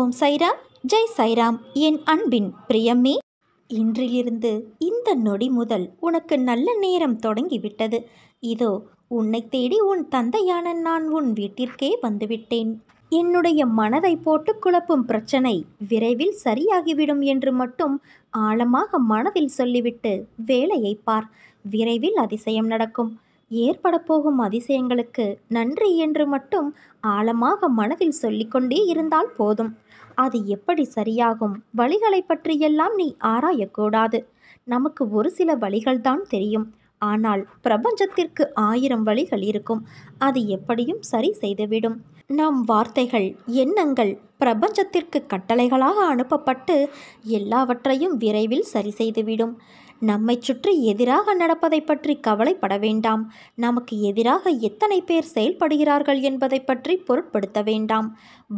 ஓம் சைராம் ஜெய் சைராம் என் அன்பின் பிரியம்மே இன்றிலிருந்து இந்த நொடி முதல் உனக்கு நல்ல நேரம் தொடங்கிவிட்டது இதோ உன்னை தேடி உன் தந்தையான நான் உன் வீட்டிற்கே வந்துவிட்டேன் என்னுடைய மனதை போட்டு குழப்பும் பிரச்சனை விரைவில் சரியாகிவிடும் என்று மட்டும் ஆழமாக மனதில் சொல்லிவிட்டு வேலையை பார் விரைவில் அதிசயம் நடக்கும் ஏற்படப்போகும் அதிசயங்களுக்கு நன்றி என்று மட்டும் ஆழமாக மனதில் சொல்லிக்கொண்டே இருந்தால் போதும் அது எப்படி சரியாகும் வழிகளை பற்றியெல்லாம் நீ ஆராயக்கூடாது நமக்கு ஒரு சில வழிகள்தான் தெரியும் ஆனால் பிரபஞ்சத்திற்கு ஆயிரம் வழிகள் இருக்கும் அது எப்படியும் சரி செய்துவிடும் நம் வார்த்தைகள் எண்ணங்கள் பிரபஞ்சத்திற்கு கட்டளைகளாக அனுப்பப்பட்டு எல்லாவற்றையும் விரைவில் சரி செய்துவிடும் நம்மை சுற்றி எதிராக நடப்பதை பற்றி கவலைப்பட வேண்டாம் நமக்கு எதிராக எத்தனை பேர் செயல்படுகிறார்கள் என்பதை பற்றி பொருட்படுத்த வேண்டாம்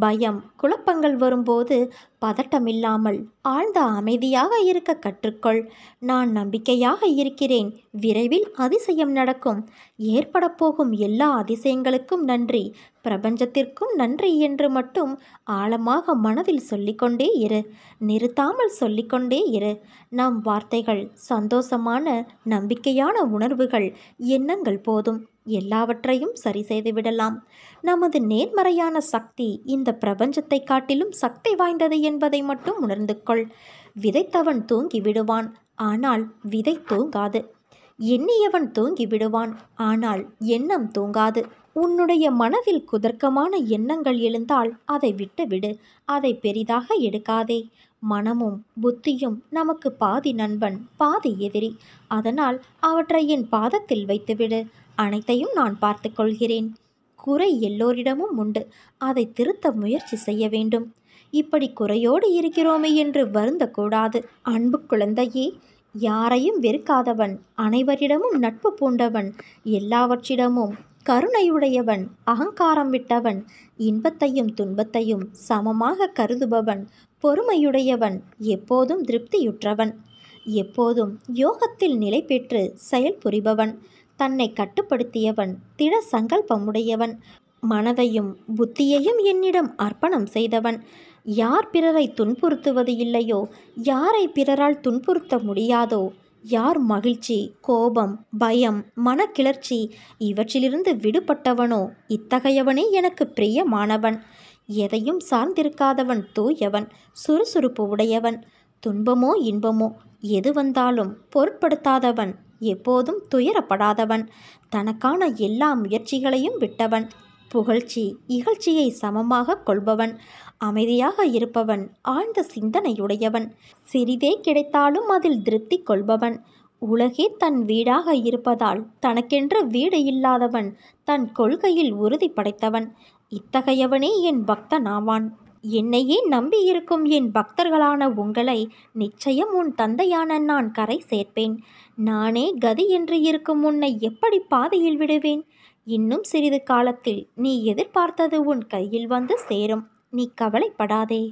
பயம் குழப்பங்கள் வரும்போது பதட்டமில்லாமல் ஆழ்ந்த அமைதியாக இருக்க கற்றுக்கொள் நான் நம்பிக்கையாக இருக்கிறேன் விரைவில் அதிசயம் நடக்கும் ஏற்பட போகும் எல்லா அதிசயங்களுக்கும் நன்றி பிரபஞ்சத்திற்கும் நன்றி என்று மட்டும் ஆழமாக மனதில் சொல்லிக்கொண்டே இரு நிறுத்தாமல் சொல்லிக்கொண்டே இரு நம் வார்த்தைகள் சந்தோஷமான நம்பிக்கையான உணர்வுகள் எண்ணங்கள் போதும் எல்லாவற்றையும் சரி செய்துவிடலாம் நமது நேர்மறையான சக்தி இந்த பிரபஞ்சத்தை காட்டிலும் சக்தி வாய்ந்தது என்பதை மட்டும் உணர்ந்து கொள் விதைத்தவன் தூங்கி விடுவான் ஆனால் விதை தூங்காது எண்ணியவன் தூங்கி விடுவான் ஆனால் எண்ணம் தூங்காது உன்னுடைய மனதில் குதர்க்கமான எண்ணங்கள் எழுந்தால் அதை விட்டுவிடு அதை பெரிதாக எடுக்காதே மனமும் புத்தியும் நமக்கு பாதி நண்பன் பாதி எதிரி அதனால் அவற்றை என் பாதத்தில் வைத்துவிடு அனைத்தையும் நான் பார்த்து கொள்கிறேன் குறை எல்லோரிடமும் உண்டு அதை திருத்த முயற்சி செய்ய வேண்டும் இப்படி குறையோடு இருக்கிறோமே என்று வருந்தக்கூடாது அன்பு குழந்தையே யாரையும் வெறுக்காதவன் அனைவரிடமும் நட்பு பூண்டவன் எல்லாவற்றிடமும் கருணையுடையவன் அகங்காரம் விட்டவன் இன்பத்தையும் துன்பத்தையும் சமமாக கருதுபவன் பொறுமையுடையவன் எப்போதும் திருப்தியுற்றவன் எப்போதும் யோகத்தில் நிலை பெற்று செயல் புரிபவன் தன்னை கட்டுப்படுத்தியவன் திட சங்கல்பமுடையவன் மனதையும் புத்தியையும் என்னிடம் அர்ப்பணம் செய்தவன் யார் பிறரை துன்புறுத்துவது இல்லையோ யாரை பிறரால் துன்புறுத்த முடியாதோ யார் மகிழ்ச்சி கோபம் பயம் மனக்கிளர்ச்சி இவற்றிலிருந்து விடுபட்டவனோ இத்தகையவனே எனக்கு பிரியமானவன் எதையும் சார்ந்திருக்காதவன் தூயவன் சுறுசுறுப்பு உடையவன் துன்பமோ இன்பமோ எது வந்தாலும் பொருட்படுத்தாதவன் எப்போதும் துயரப்படாதவன் தனக்கான எல்லா முயற்சிகளையும் விட்டவன் புகழ்ச்சி இகழ்ச்சியை சமமாக கொள்பவன் அமைதியாக இருப்பவன் ஆழ்ந்த சிந்தனையுடையவன் சிறிதே கிடைத்தாலும் அதில் திருப்தி கொள்பவன் உலகே தன் வீடாக இருப்பதால் தனக்கென்று வீடு இல்லாதவன் தன் கொள்கையில் உறுதி படைத்தவன் இத்தகையவனே என் பக்தனாவான் என்னையே நம்பியிருக்கும் என் பக்தர்களான உங்களை நிச்சயம் உன் தந்தையான நான் கரை சேர்ப்பேன் நானே கதி என்று இருக்கும் உன்னை எப்படி பாதையில் விடுவேன் இன்னும் சிறிது காலத்தில் நீ எதிர்பார்த்தது உன் கையில் வந்து சேரும் நீ கவலைப்படாதே